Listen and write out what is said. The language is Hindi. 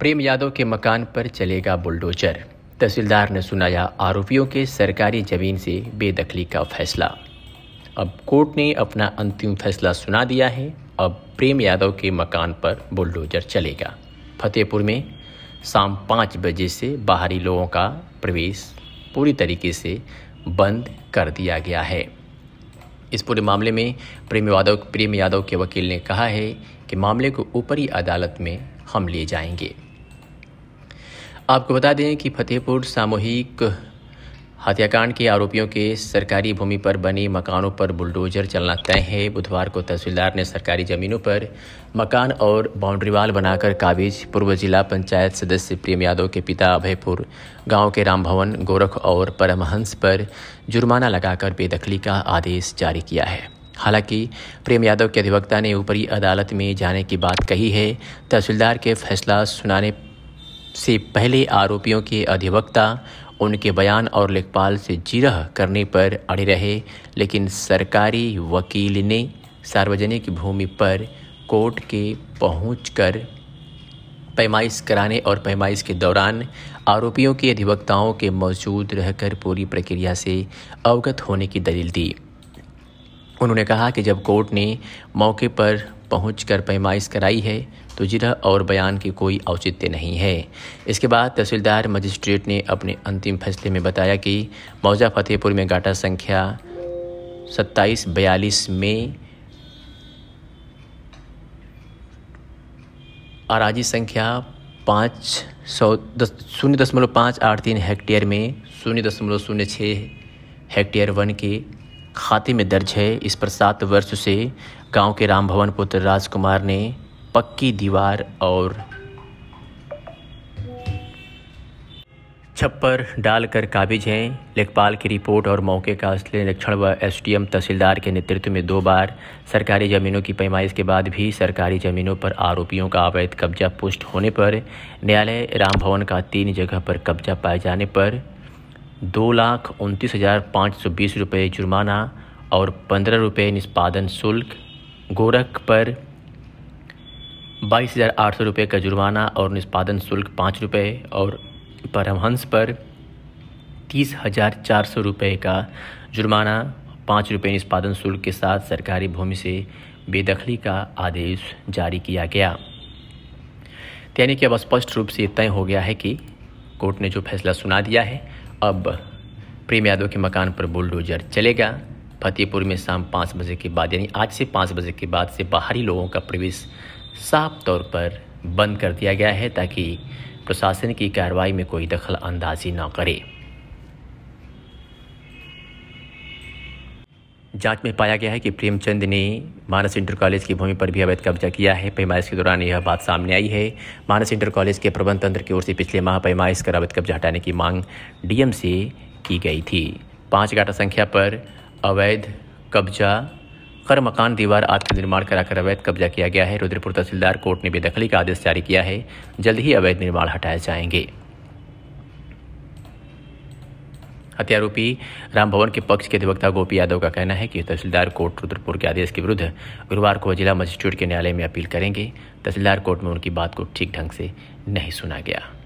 प्रेम यादव के मकान पर चलेगा बुलडोजर तहसीलदार ने सुनाया आरोपियों के सरकारी जमीन से बेदखली का फैसला अब कोर्ट ने अपना अंतिम फैसला सुना दिया है अब प्रेम यादव के मकान पर बुलडोजर चलेगा फतेहपुर में शाम पाँच बजे से बाहरी लोगों का प्रवेश पूरी तरीके से बंद कर दिया गया है इस पूरे मामले में प्रेम यादव प्रेम यादव के वकील ने कहा है कि मामले को ऊपरी अदालत में हम ले जाएंगे आपको बता दें कि फतेहपुर सामूहिक हत्याकांड के आरोपियों के सरकारी भूमि पर बने मकानों पर बुलडोजर चलना तय है बुधवार को तहसीलदार ने सरकारी ज़मीनों पर मकान और बाउंड्री वाल बनाकर काबिज पूर्व जिला पंचायत सदस्य प्रेम यादव के पिता अभयपुर गांव के राम भवन गोरख और परमहंस पर जुर्माना लगाकर बेदखली का आदेश जारी किया है हालांकि प्रेम यादव के अधिवक्ता ने ऊपरी अदालत में जाने की बात कही है तहसीलदार के फैसला सुनाने से पहले आरोपियों के अधिवक्ता उनके बयान और लेखपाल से जिरह करने पर अड़े रहे लेकिन सरकारी वकील ने सार्वजनिक भूमि पर कोर्ट के पहुँच कर पैमाइश कराने और पैमाइश के दौरान आरोपियों के अधिवक्ताओं के मौजूद रहकर पूरी प्रक्रिया से अवगत होने की दलील दी उन्होंने कहा कि जब कोर्ट ने मौके पर पहुँच कर पैमाइश कराई है तो जिरह और बयान की कोई औचित्य नहीं है इसके बाद तहसीलदार मजिस्ट्रेट ने अपने अंतिम फैसले में बताया कि मौजा फतेहपुर में गाटा संख्या सत्ताईस बयालीस में आराजी संख्या पाँच सौ दस शून्य दशमलव पाँच आठ तीन हेक्टेयर में शून्य दशमलव शून्य छः हेक्टेयर वन के खाते में दर्ज है इस पर सात वर्ष से गांव के राम भवन पुत्र राजकुमार ने पक्की दीवार और छप्पर डालकर काबिज हैं लेखपाल की रिपोर्ट और मौके का असली निरीक्षण व एस तहसीलदार के नेतृत्व में दो बार सरकारी ज़मीनों की पैमाइश के बाद भी सरकारी ज़मीनों पर आरोपियों का अवैध कब्जा पुष्ट होने पर न्यायालय राम भवन का तीन जगह पर कब्जा पाए जाने पर दो लाख उनतीस हज़ार पाँच सौ बीस रुपये जुर्माना और पंद्रह रुपये निष्पादन शुल्क गोरख पर बाईस हज़ार आठ सौ रुपये का जुर्माना और निष्पादन शुल्क पाँच रुपये और परमहंस पर तीस हज़ार चार सौ रुपये का जुर्माना पाँच रुपये निष्पादन शुल्क के साथ सरकारी भूमि से बेदखली का आदेश जारी किया गया यानी कि अब स्पष्ट रूप से तय हो गया है कि कोर्ट ने जो फैसला सुना दिया है अब प्रेम यादव के मकान पर बुलडोजर चलेगा फतेहपुर में शाम पाँच बजे के बाद यानी आज से पाँच बजे के बाद से बाहरी लोगों का प्रवेश साफ तौर पर बंद कर दिया गया है ताकि प्रशासन की कार्रवाई में कोई दखल अंदाजी ना करे जांच में पाया गया है कि प्रेमचंद ने मानस इंटर कॉलेज की भूमि पर भी अवैध कब्जा किया है पैमाइश के दौरान यह बात सामने आई है मानस इंटर कॉलेज के प्रबंध तंत्र की ओर से पिछले माह पैमाइश कर अवैध कब्जा हटाने की मांग डीएम से की गई थी पाँच गाटा संख्या पर अवैध कब्जा कर मकान दीवार आदि निर्माण कराकर अवैध कब्जा किया गया है रुद्रपुर तहसीलदार कोर्ट ने बेदखली का आदेश जारी किया है जल्द ही अवैध निर्माण हटाए जाएंगे हत्यारोपी भवन के पक्ष के अधिवक्ता गोपी यादव का कहना है कि तहसीलदार कोर्ट रुद्रपुर के आदेश के विरुद्ध गुरुवार को जिला मजिस्ट्रेट के न्यायालय में अपील करेंगे तहसीलदार कोर्ट में उनकी बात को ठीक ढंग से नहीं सुना गया